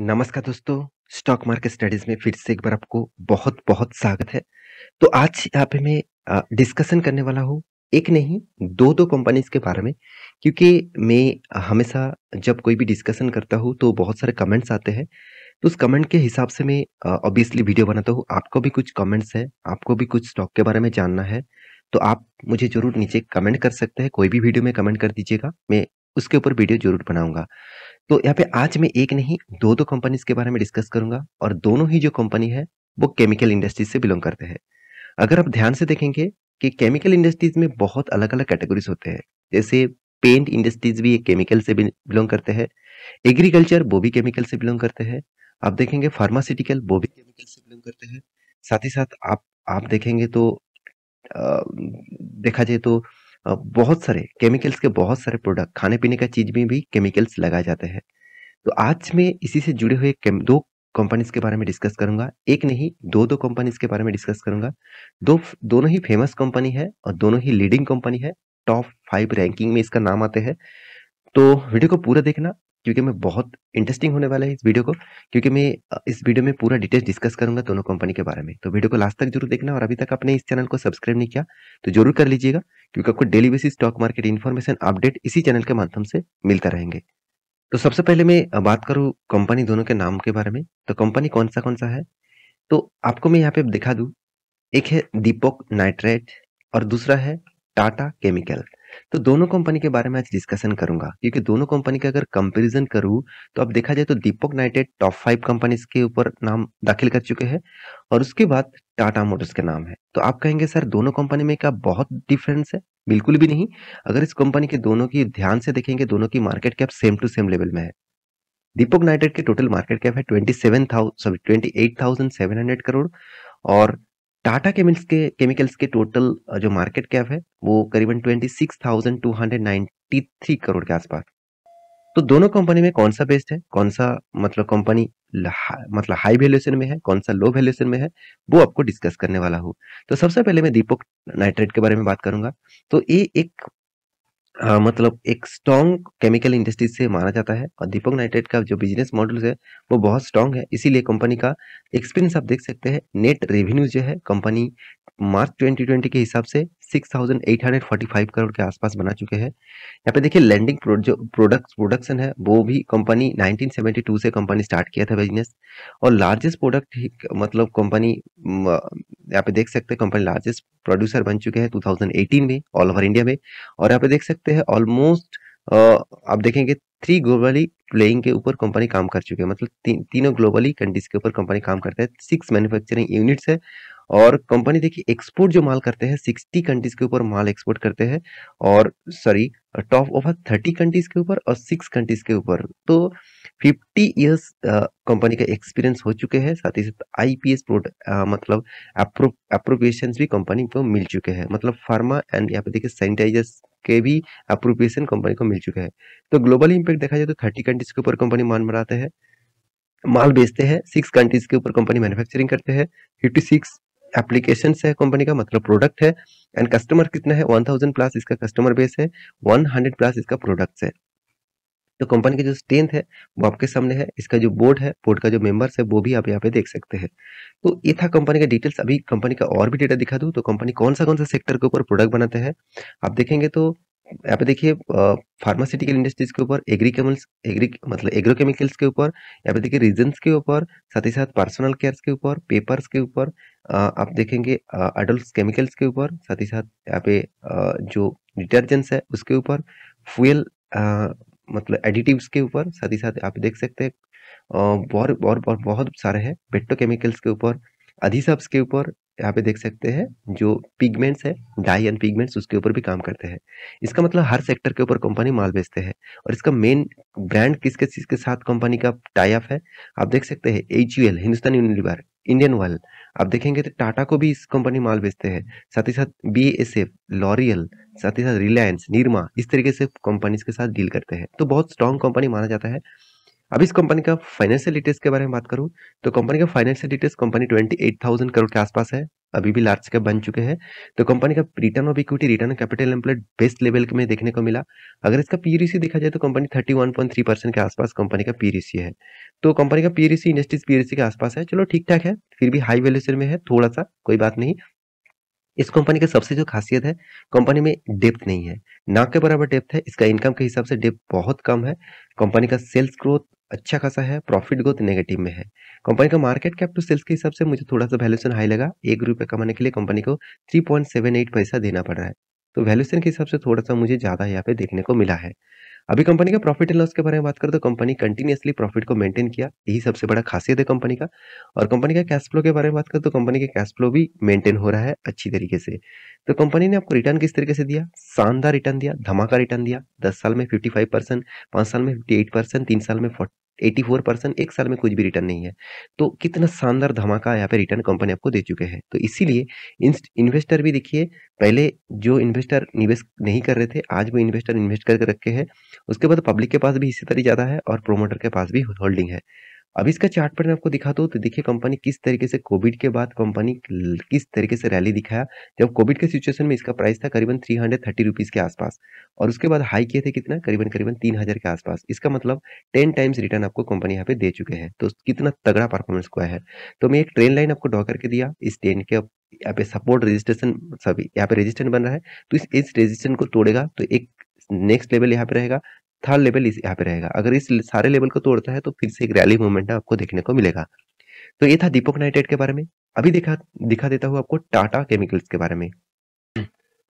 नमस्कार दोस्तों stock market studies में फिर से एक बार आपको बहुत बहुत स्वागत है तो आज यहाँ पे मैं डिस्कशन करने वाला हूँ एक नहीं दो दो कंपनीज के बारे में क्योंकि मैं हमेशा जब कोई भी डिस्कशन करता हूँ तो बहुत सारे कमेंट्स आते हैं तो उस कमेंट के हिसाब से मैं ऑब्वियसली वीडियो बनाता हूँ आपको भी कुछ कमेंट्स है आपको भी कुछ स्टॉक के बारे में जानना है तो आप मुझे जरूर नीचे कमेंट कर सकते हैं कोई भी वीडियो में कमेंट कर दीजिएगा मैं उसके ऊपर वीडियो जरूर बनाऊंगा तो यहाँ पे आज मैं एक नहीं दो दो कंपनीज के बारे में डिस्कस करूंगा और दोनों ही जो कंपनी है वो केमिकल इंडस्ट्रीज से बिलोंग करते हैं अगर आप ध्यान से देखेंगे कि केमिकल इंडस्ट्रीज में बहुत अलग अलग कैटेगरीज होते हैं जैसे पेंट इंडस्ट्रीज भी केमिकल से बिलोंग करते हैं एग्रीकल्चर वो भी केमिकल से बिलोंग करते हैं आप देखेंगे फार्मास्यूटिकल वो भी केमिकल से बिलोंग करते हैं साथ ही साथ आप आप देखेंगे तो आ, देखा जाए तो बहुत सारे केमिकल्स के बहुत सारे प्रोडक्ट खाने पीने का चीज में भी केमिकल्स लगाए जाते हैं तो आज मैं इसी से जुड़े हुए दो कंपनीज के बारे में डिस्कस करूंगा एक नहीं दो दो कंपनीज के बारे में डिस्कस करूंगा दो दोनों ही फेमस कंपनी है और दोनों ही लीडिंग कंपनी है टॉप फाइव रैंकिंग में इसका नाम आते हैं तो वीडियो को पूरा देखना क्योंकि मैं बहुत इंटरेस्टिंग होने वाला है इस वीडियो को क्योंकि मैं इस वीडियो में पूरा डिटेल्स डिस्कस करूंगा दोनों कंपनी के बारे में तो वीडियो को लास्ट तक जरूर देखना और अभी तक आपने इस चैनल को सब्सक्राइब नहीं किया तो जरूर कर लीजिएगा क्योंकि आपको daily basis stock market information update इसी चैनल के माध्यम से मिलता रहेंगे तो सबसे पहले मैं बात करूँ कंपनी दोनों के नाम के बारे में तो कंपनी कौन सा कौन सा है तो आपको मैं यहाँ पे दिखा दूँ एक है दीपक नाइट्रेट और दूसरा है टाटा केमिकल तो दोनों कंपनी के बारे में आज डिस्कशन करूंगा क्योंकि दोनों कंपनी का अगर कंपेरिजन करूं तो अब देखा जाए तो Deepak Nitrite top five companies के ऊपर नाम दाखिल कर चुके हैं और उसके बाद टाटा मोटर्स के नाम है तो आप कहेंगे सर दोनों कंपनी में क्या बहुत डिफरेंस है बिल्कुल भी नहीं अगर इस कंपनी के दोनों की ध्यान से देखेंगे दोनों की market cap same to same level में है दीपक नाइटेड के टोटल मार्केट कैप है twenty seven thousand sorry twenty eight thousand seven hundred crore और टाटा केमिक्स के केमिकल्स के टोटल जो मार्केट कैप है वो करीबन twenty six thousand two hundred ninety three crore के आसपास तो दोनों कंपनी में कौन सा बेस्ट है कौन सा मतलब कंपनी मतलब हाई वैल्यूएशन में है कौन सा लो वैल्यूएशन में है वो आपको डिस्कस करने वाला हूँ तो सबसे पहले मैं दीपक नाइट्रेट के बारे में बात करूंगा तो ये एक आ, हाँ, मतलब एक स्ट्रॉन्ग केमिकल इंडस्ट्री से माना जाता है और दीपक नाइट्रेट का जो बिजनेस मॉडल है वो बहुत स्ट्रांग है इसीलिए कंपनी का एक्सपीरियंस आप देख सकते हैं नेट रेवेन्यू जो है कंपनी मार्च 2020 के हिसाब से 6845 करोड़ के आसपास बना चुके हैं यहाँ पे देखिए लैंडिंग जो प्रोडक्ट प्रोडक्शन है वो भी कंपनी 1972 से कंपनी स्टार्ट किया था बिजनेस और लार्जेस्ट प्रोडक्ट मतलब कंपनी यहाँ पे देख सकते हैं कंपनी लार्जेस्ट प्रोड्यूसर बन चुके हैं 2018 में ऑल ओवर इंडिया में और यहाँ पे देख सकते हैं ऑलमोस्ट आप देखेंगे थ्री ग्लोबली प्लेइंग के ऊपर कंपनी काम कर चुके हैं मतलब ती, तीनों ग्लोबली कंट्रीज के ऊपर कंपनी काम करते हैं सिक्स मैन्युफैक्चरिंग यूनिट्स है और कंपनी देखिए एक्सपोर्ट जो माल करते हैं सिक्सटी कंट्रीज के ऊपर माल एक्सपोर्ट करते हैं और sorry top over thirty countries के ऊपर और सिक्स कंट्रीज के ऊपर तो फिफ्टी ईयर्स कंपनी का एक्सपीरियंस हो चुके हैं साथ ही साथ आई पी एस मतलब अप्रोप्रिएशन भी कंपनी को मिल चुके हैं मतलब फार्मा एंड यहाँ पे देखिए सैनिटाइजर्स के भी अप्रोप्रिएशन कंपनी को मिल चुके हैं तो ग्लोबल इम्पैक्ट देखा जाए तो थर्टी कंट्रीज के ऊपर कंपनी मान बनाते हैं माल बेचते हैं सिक्स कंट्रीज के ऊपर कंपनी मैन्युफैक्चरिंग करते हैं फिफ्टी सिक्स एप्लीकेशन है कंपनी का मतलब प्रोडक्ट है एंड कस्टमर कितना है 1000 प्लस इसका कस्टमर बेस है 100 प्लस इसका प्रोडक्ट है तो कंपनी की जो स्ट्रेंथ है वो आपके सामने है इसका जो बोर्ड है बोर्ड का जो मेंबर्स है वो भी आप यहाँ पे देख सकते हैं तो ये था कंपनी का डिटेल्स अभी कंपनी का और भी डेटा दिखा दू तो कंपनी कौन सा कौन सा सेक्टर के ऊपर प्रोडक्ट बनाते हैं आप देखेंगे तो यहाँ पे देखिए फार्मास्यूटिकल इंडस्ट्रीज के ऊपर एग्रीकेमल्स एग्री मतलब एग्रोकेमिकल्स के ऊपर यहाँ पे देखिए रीजन के ऊपर साथ ही साथ पर्सनल केयर्स के ऊपर पेपर्स के ऊपर आप देखेंगे अडल्ट केमिकल्स के ऊपर साथ ही साथ यहाँ पे जो डिटर्जेंट्स है उसके ऊपर फ्यूल मतलब एडिटिव्स के ऊपर साथ ही साथ आप देख सकते हैं और बहुत सारे हैं पेट्रो केमिकल्स के ऊपर अधिसब्स के ऊपर यहाँ पे देख सकते हैं जो पिगमेंट्स है डाई एंड पिगमेंट्स उसके ऊपर भी काम करते हैं इसका मतलब हर सेक्टर के ऊपर कंपनी माल बेचते हैं और इसका मेन ब्रांड किसके चीज़ के साथ कंपनी का टाइप है आप देख सकते हैं H Hindustan Unilever Indian Oil आप देखेंगे तो टाटा को भी इस कंपनी माल बेचते हैं साथ ही साथ बी एस एफ लॉरियल साथ ही साथ रिलायंस निर्मा इस तरीके से कंपनीज के साथ डील करते हैं तो बहुत स्ट्रांग कंपनी माना जाता है अब इस कंपनी का फाइनेंशियल डिटेल्स के बारे में बात करूं तो कंपनी का financial details company twenty eight thousand crore के आसपास है अभी भी लार्ज कैप बन चुके हैं तो कंपनी का return of equity return capital employed best level में देखने को मिला अगर इसका पीरीसी e देखा जाए तो कंपनी 31.3 परसेंट के आसपास कंपनी का पीरीसी e है तो कंपनी का पीरीसी इंडस्ट्रीज पीरीसी के आसपास है चलो ठीक ठाक है फिर भी हाई वैल्यूशन में है थोड़ा सा कोई बात नहीं इस कंपनी का सबसे जो खासियत है कंपनी में डेप्थ नहीं है ना के बराबर डेप्थ है इसका इनकम के हिसाब से डेप्थ बहुत कम है कंपनी का सेल्स ग्रोथ अच्छा खासा है प्रॉफिट ग्रोथ नेगेटिव में है कंपनी का मार्केट कैप टू सेल्स के हिसाब से मुझे थोड़ा सा वैल्यूशन हाई लगा एक रुपये कमाने के लिए कंपनी को थ्री पॉइंट सेवन एट पैसा देना पड़ रहा है तो वैल्यूशन के हिसाब से थोड़ा सा मुझे ज़्यादा यहाँ पे देखने को मिला है अभी कंपनी का प्रॉफिट एंड लॉस के बारे में बात करें तो कंपनी कंटिन्यूसली प्रॉफिट को मेंटेन किया यही सबसे बड़ा खासियत है कंपनी का और कंपनी का कैश फ्लो के बारे में बात करें तो कंपनी के कैश फ्लो भी मेंटेन हो रहा है अच्छी तरीके से तो कंपनी ने आपको रिटर्न किस तरीके से दिया शानदार रिटर्न दिया धमाका रिटर्न दिया दस साल में फिफ्टी फाइव साल में फिफ्टी एट साल में एटी फोर परसेंट एक साल में कुछ भी रिटर्न नहीं है तो कितना शानदार धमाका यहाँ पे रिटर्न कंपनी आपको दे चुके हैं तो इसीलिए इन्वेस्टर भी देखिए पहले जो इन्वेस्टर निवेश नहीं कर रहे थे आज वो इन्वेस्टर इन्वेस्ट करके रखे हैं उसके बाद पब्लिक के पास भी हिस्सेदारी ज़्यादा है और प्रोमोटर के पास भी होल्डिंग है अब इसका चार्ट पर मैं आपको दिखा दूँ तो देखिए कंपनी किस तरीके से कोविड के बाद कंपनी किस तरीके से रैली दिखाया जब कोविड के सिचुएशन में इसका प्राइस था करीबन थ्री हंड्रेड थर्टी रुपीज़ के आसपास और उसके बाद हाई किए थे कितना करीबन करीबन तीन हज़ार के आसपास इसका मतलब टेन टाइम्स रिटर्न आपको कंपनी यहाँ पे दे चुके हैं तो कितना तगड़ा परफॉर्मेंस हुआ है तो मैं एक ट्रेन लाइन आपको ड्रॉ करके दिया इस ट्रेन के यहाँ पे सपोर्ट रजिस्ट्रेशन सभी यहाँ पे रेजिस्टेंट बन रहा है तो इस रजिस्ट्रेशन को तोड़ेगा तो एक नेक्स्ट लेवल यहाँ पे रहेगा थर्ड लेवल इस यहाँ पे रहेगा अगर इस सारे लेवल को तोड़ता है तो फिर से एक रैली मूवमेंट आपको देखने को मिलेगा तो ये था दीपक नाइटेड के बारे में अभी दिखा दिखा देता हूँ आपको टाटा केमिकल्स के बारे में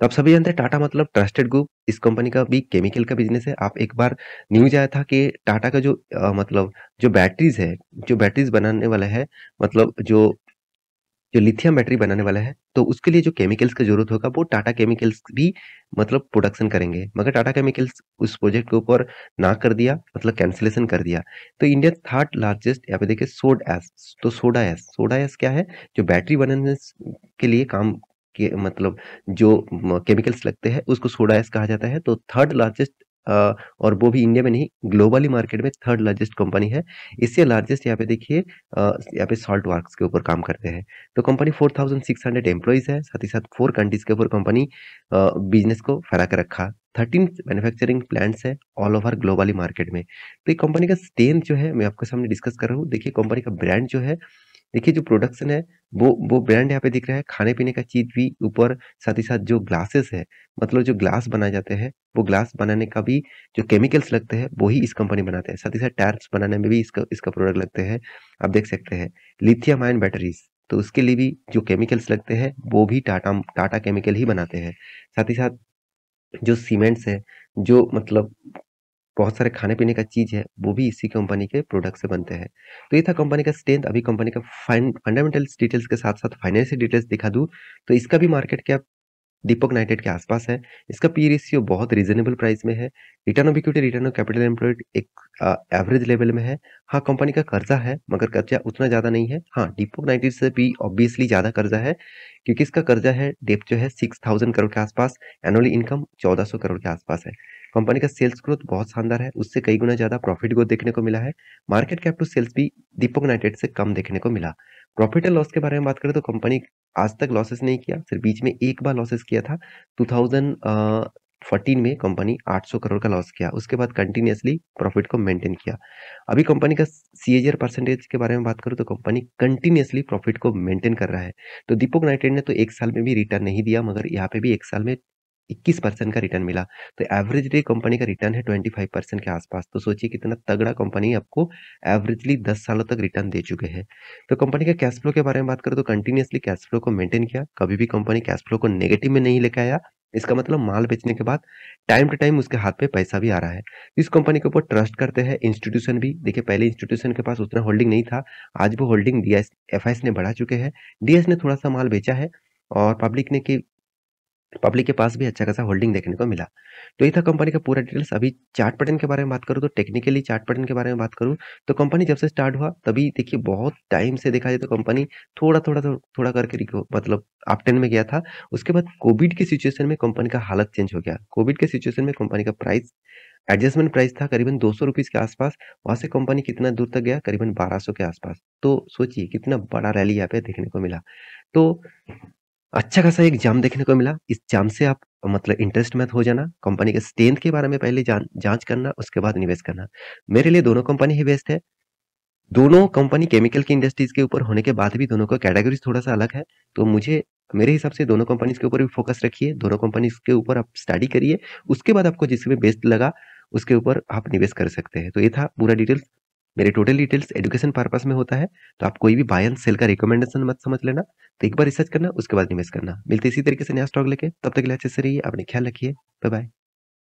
तो आप सभी जानते हैं टाटा मतलब ट्रस्टेड ग्रुप इस कंपनी का भी केमिकल का बिजनेस है आप एक बार न्यूज आया था कि टाटा का जो आ, मतलब जो बैटरीज है जो बैटरीज बनाने वाला है मतलब जो जो लिथियम बैटरी बनाने वाला है तो उसके लिए जो केमिकल्स की जरूरत होगा वो टाटा केमिकल्स भी मतलब प्रोडक्शन करेंगे मगर टाटा केमिकल्स उस प्रोजेक्ट के ऊपर ना कर दिया मतलब कैंसिलेशन कर दिया तो इंडिया थर्ड लार्जेस्ट यहाँ पे देखिए सोड एस तो सोडा एस सोडा एस क्या है जो बैटरी बनाने के लिए काम के मतलब जो केमिकल्स लगते हैं उसको सोडा एस कहा जाता है तो थर्ड लार्जेस्ट और वो भी इंडिया में नहीं ग्लोबली मार्केट में थर्ड लार्जेस्ट कंपनी है इससे लार्जेस्ट यहाँ पे देखिए यहाँ पे सॉल्ट वर्क के ऊपर काम करते हैं तो कंपनी 4,600 एम्प्लॉयज़ है साथ ही साथ फोर कंट्रीज़ के ऊपर कंपनी बिजनेस को फैला कर रखा थर्टीन मैन्युफैक्चरिंग प्लांट्स है ऑल ओवर ग्लोबली मार्केट में तो ये कंपनी का स्टेन जो है मैं आपके सामने डिस्कस कर रहा हूँ देखिए कंपनी का ब्रांड जो है देखिए जो प्रोडक्शन है वो वो ब्रांड यहाँ पे दिख रहा है खाने पीने का चीज भी ऊपर साथ ही साथ जो ग्लासेस है मतलब जो ग्लास बनाए जाते हैं वो ग्लास बनाने का भी जो केमिकल्स लगते हैं वही इस कंपनी बनाते हैं साथ ही साथ टायर्स बनाने में भी इसका इसका प्रोडक्ट लगते हैं आप देख सकते हैं लिथियम आयन बैटरीज तो उसके लिए भी जो केमिकल्स लगते हैं वो भी टाटा टाटा केमिकल ही बनाते हैं साथ ही साथ जो सीमेंट्स है जो मतलब बहुत सारे खाने पीने का चीज़ है वो भी इसी कंपनी के प्रोडक्ट से बनते हैं तो ये था कंपनी का स्ट्रेंथ अभी कंपनी का फंडामेंटल डिटेल्स के साथ साथ फाइनेंशियल डिटेल्स दिखा दूँ तो इसका भी मार्केट कैप दीपक नाइटेड के आसपास है इसका पी रेशियो e बहुत रीजनेबल प्राइस में है return of equity return of capital employed एक एवरेज लेवल में है हाँ कंपनी का कर्जा है मगर कर्जा उतना ज़्यादा नहीं है हाँ दीपक नाइटेड से भी ऑब्वियसली ज़्यादा कर्जा है क्योंकि इसका कर्जा है डेप जो है सिक्स थाउजेंड करोड़ के आसपास एनुअली इनकम चौदह सौ करोड़ के आसपास है कंपनी का सेल्स ग्रोथ बहुत शानदार है उससे कई गुना ज़्यादा प्रॉफिट ग्रोथ देखने को मिला है मार्केट कैप टू सेल्स भी दीपक नाइटेड से कम देखने को मिला प्रॉफिट एंड लॉस के बारे में बात करें तो कंपनी आज तक लॉसेस नहीं किया सिर्फ बीच में एक बार लॉसेस किया था 2014 में कंपनी 800 करोड़ का लॉस किया उसके बाद कंटिन्यूसली प्रॉफिट को मेंटेन किया अभी कंपनी का सी परसेंटेज के बारे में बात करूँ तो कंपनी कंटिन्यूसली प्रॉफिट को मेंटेन कर रहा है तो दीपक नाइटेड ने तो एक साल में भी रिटर्न नहीं दिया मगर यहाँ पे भी एक साल में इक्कीस परसेंट का रिटर्न मिला तो एवरेज डे कंपनी का रिटर्न है ट्वेंटी फाइव परसेंट के आसपास तो सोचिए कितना तगड़ा कंपनी आपको एवरेजली दस सालों तक रिटर्न दे चुके हैं तो कंपनी का कैश फ्लो के बारे में बात करें तो कंटिन्यूसली कैश फ्लो को मेंटेन किया कभी भी कंपनी कैश फ्लो को नेगेटिव में नहीं लेके आया इसका मतलब माल बेचने के बाद टाइम टू टाइम उसके हाथ पे पैसा भी आ रहा है तो इस कंपनी के ऊपर ट्रस्ट करते हैं इंस्टीट्यूशन भी देखिए पहले इंस्टीट्यूशन के पास उतना होल्डिंग नहीं था आज वो होल्डिंग डीएस एस ने बढ़ा चुके हैं डीएस ने थोड़ा सा माल बेचा है और पब्लिक ने कि पब्लिक के पास भी अच्छा खासा होल्डिंग देखने को मिला तो ये था कंपनी का पूरा डिटेल्स अभी चार्ट पैटर्न के बारे में बात करूँ तो टेक्निकली चार्ट पैटर्न के बारे में बात करूँ तो कंपनी जब से स्टार्ट हुआ तभी देखिए बहुत टाइम से देखा जाए तो कंपनी थोड़ा थोड़ा थोड़ा करके मतलब आप टेन में गया था उसके बाद कोविड की सिचुएशन में कंपनी का हालत चेंज हो गया कोविड के सिचुएशन में कंपनी का प्राइस एडजस्टमेंट प्राइस था करीबन दो सौ के आसपास वहाँ से कंपनी कितना दूर तक गया करीबन बारह सौ के आसपास तो सोचिए कितना बड़ा रैली यहाँ पे देखने को मिला तो अच्छा खासा एक जाम देखने को मिला इस जाम से आप मतलब इंटरेस्ट मत हो जाना कंपनी के स्ट्रेंथ के बारे में पहले जांच करना उसके बाद निवेश करना मेरे लिए दोनों कंपनी ही बेस्ट है दोनों कंपनी केमिकल की इंडस्ट्रीज के ऊपर होने के बाद भी दोनों का कैटेगरीज थोड़ा सा अलग है तो मुझे मेरे हिसाब से दोनों कंपनीज के ऊपर भी फोकस रखिए दोनों कंपनीज के ऊपर आप स्टडी करिए उसके बाद आपको जिसमें बेस्ट लगा उसके ऊपर आप निवेश कर सकते हैं तो ये था पूरा डिटेल्स मेरे टोटल डिटेल्स एजुकेशन पर्पस में होता है तो आप कोई भी बाय एंड सेल का रिकमेंडेशन मत समझ लेना तो एक बार रिसर्च करना उसके बाद निवेश करना मिलते इसी तरीके से नया स्टॉक लेके तब तक के लिए अच्छे से रहिए अपने ख्याल रखिए बाय बाय